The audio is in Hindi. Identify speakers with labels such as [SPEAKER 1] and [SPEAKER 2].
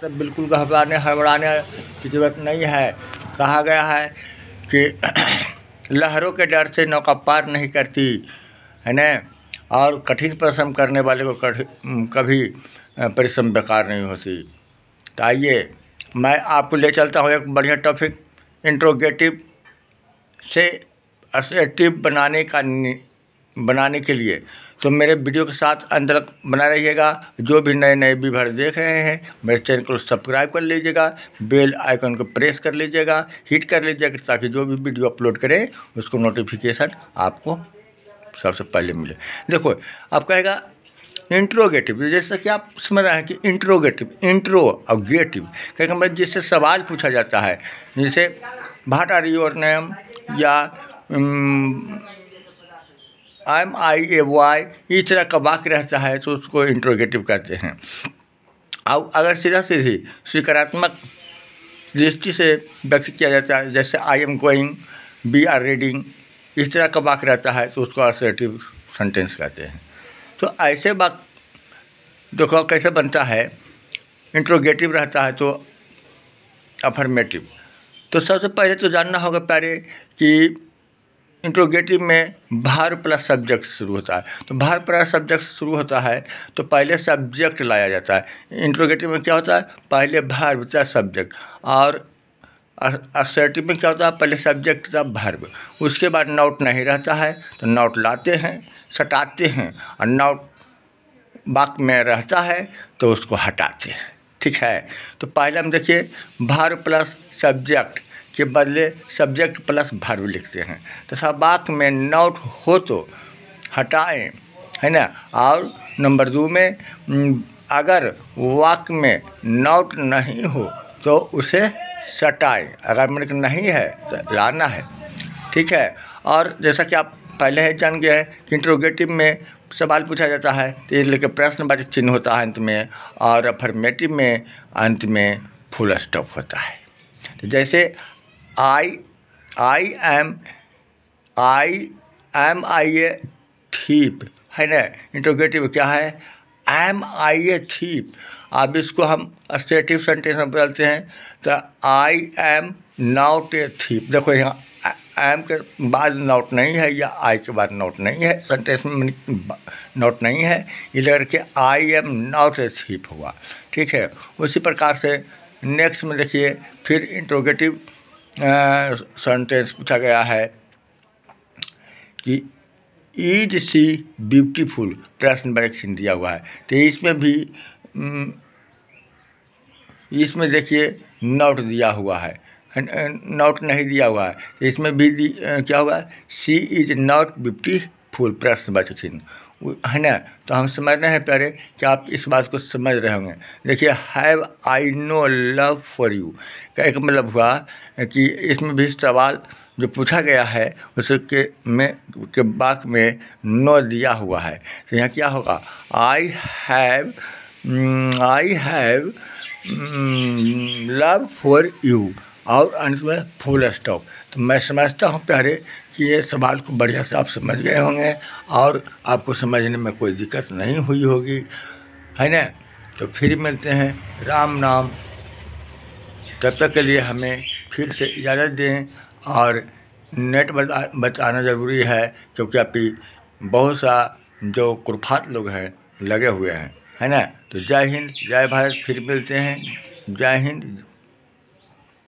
[SPEAKER 1] तो बिल्कुल घबराने हड़बड़ाने की ज़रूरत नहीं है कहा गया है कि लहरों के डर से नौका पार नहीं करती है न और कठिन परिश्रम करने वाले को कभी परिश्रम बेकार नहीं होती तो आइए मैं आपको ले चलता हूँ एक बढ़िया टॉपिक इंट्रोगेटिव से असर्टिव बनाने का बनाने के लिए तो मेरे वीडियो के साथ अंत तक बना रहिएगा जो भी नए नए व्यवर देख रहे हैं मेरे चैनल को सब्सक्राइब कर लीजिएगा बेल आइकन को प्रेस कर लीजिएगा हिट कर लीजिएगा ताकि जो भी वीडियो अपलोड करें उसको नोटिफिकेशन आपको सबसे पहले मिले देखो आप कहेगा इंट्रोगेटिव तो जैसा कि आप समझ रहे हैं कि इंट्रोगेटिव इंट्रो और गेटिव कहेंगे जिससे सवाल पूछा जाता है जैसे भाट आर योर नेम या एम आई ए वाई इस तरह का वाक्य रहता है तो उसको इंट्रोगेटिव कहते हैं अब अगर सीधा सीधी स्वीकारात्मक दृष्टि से व्यक्त किया जाता है जैसे I am going be are reading इस तरह का वाक्य रहता है तो उसको असरेटिव सेंटेंस कहते हैं तो ऐसे वाक देखो कैसे बनता है इंट्रोगेटिव रहता है तो अफर्मेटिव तो सबसे पहले तो जानना होगा प्यारे कि इंट्रोगेटिव में भार प्लस सब्जेक्ट शुरू होता है तो भार प्लस सब्जेक्ट शुरू होता है तो पहले सब्जेक्ट लाया जाता है इंट्रोगेटिव में क्या होता है पहले भार बचा सब्जेक्ट और असर्टिव में क्या होता है पहले सब्जेक्ट था भार उसके बाद नोट नहीं रहता है तो नोट लाते हैं सटाते हैं और नोट वाक में रहता है तो उसको हटाते हैं ठीक है तो पहले हम देखिए भार प्लस सब्जेक्ट के बदले सब्जेक्ट प्लस भर्व लिखते हैं तथा तो वाक्य में नोट हो तो हटाएं है ना और नंबर दो में अगर वाक्य में नोट नहीं हो तो उसे सटाएं अगर मिनट नहीं है तो लाना है ठीक है और जैसा कि आप पहले ही जान गए हैं कि इंट्रोगेटिव में सवाल पूछा जाता है तो ये लेकर प्रश्नवाचक चिन्ह होता है अंत में और अफर्मेटिव में अंत में फुल स्टॉप होता है तो जैसे I I am I am I a thief है ना इंटोगेटिव क्या है एम आई ए थीप अब इसको हम स्टेटिव सेंटेंस में बदलते हैं तो I am not a thief देखो यहाँ एम के बाद नोट नहीं है या आई के बाद नोट नहीं है सेंटेंस में नोट नहीं है इधर के I am not a thief हुआ ठीक है उसी प्रकार से नेक्स्ट में देखिए फिर इंट्रोगेटिव सेंटेंस पूछा गया है कि ईज सी ब्यूटीफुल प्रश्न बैरक्षण दिया हुआ है तो इसमें भी इसमें देखिए नोट दिया हुआ है नोट नहीं दिया हुआ है तो इसमें भी क्या होगा she is not beautiful प्रश्नवाचक चिन्ह है ना तो हम समझ रहे हैं प्यारे कि आप इस बात को समझ रहे होंगे देखिए have I no love for you का एक मतलब हुआ कि इसमें भी सवाल जो पूछा गया है उसके में के बाक में नो दिया हुआ है तो यहाँ क्या होगा I have I have love for you और अंत में फुल स्टॉप तो मैं समझता हूँ प्यारे कि ये सवाल को बढ़िया से आप समझ गए होंगे और आपको समझने में कोई दिक्कत नहीं हुई होगी है ना तो फिर मिलते हैं राम नाम तब तक के लिए हमें फिर से इजाज़त दें और नेट बचाना ज़रूरी है क्योंकि अभी बहुत सा जो कुरफात लोग हैं लगे हुए हैं है ना तो जय हिंद जय भारत फिर मिलते हैं जय हिंद